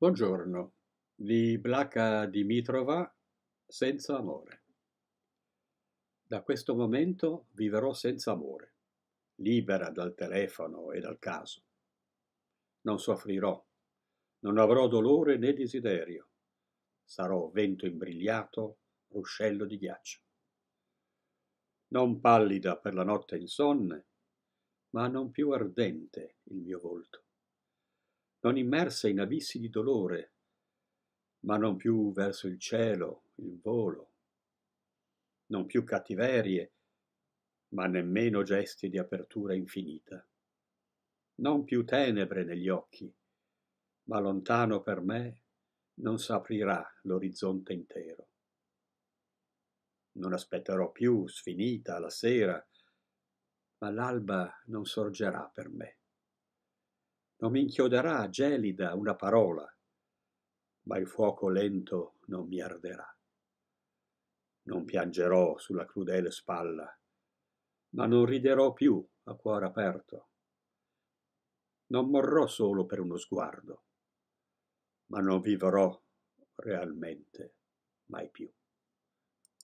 Buongiorno, di Blaca Dimitrova, senza amore. Da questo momento viverò senza amore, libera dal telefono e dal caso. Non soffrirò, non avrò dolore né desiderio. Sarò vento imbrigliato, ruscello di ghiaccio. Non pallida per la notte insonne, ma non più ardente il mio volto non immersa in abissi di dolore, ma non più verso il cielo, il volo, non più cattiverie, ma nemmeno gesti di apertura infinita, non più tenebre negli occhi, ma lontano per me non s'aprirà l'orizzonte intero. Non aspetterò più sfinita la sera, ma l'alba non sorgerà per me non mi inchioderà gelida una parola, ma il fuoco lento non mi arderà. Non piangerò sulla crudele spalla, ma non riderò più a cuore aperto. Non morrò solo per uno sguardo, ma non vivrò realmente mai più.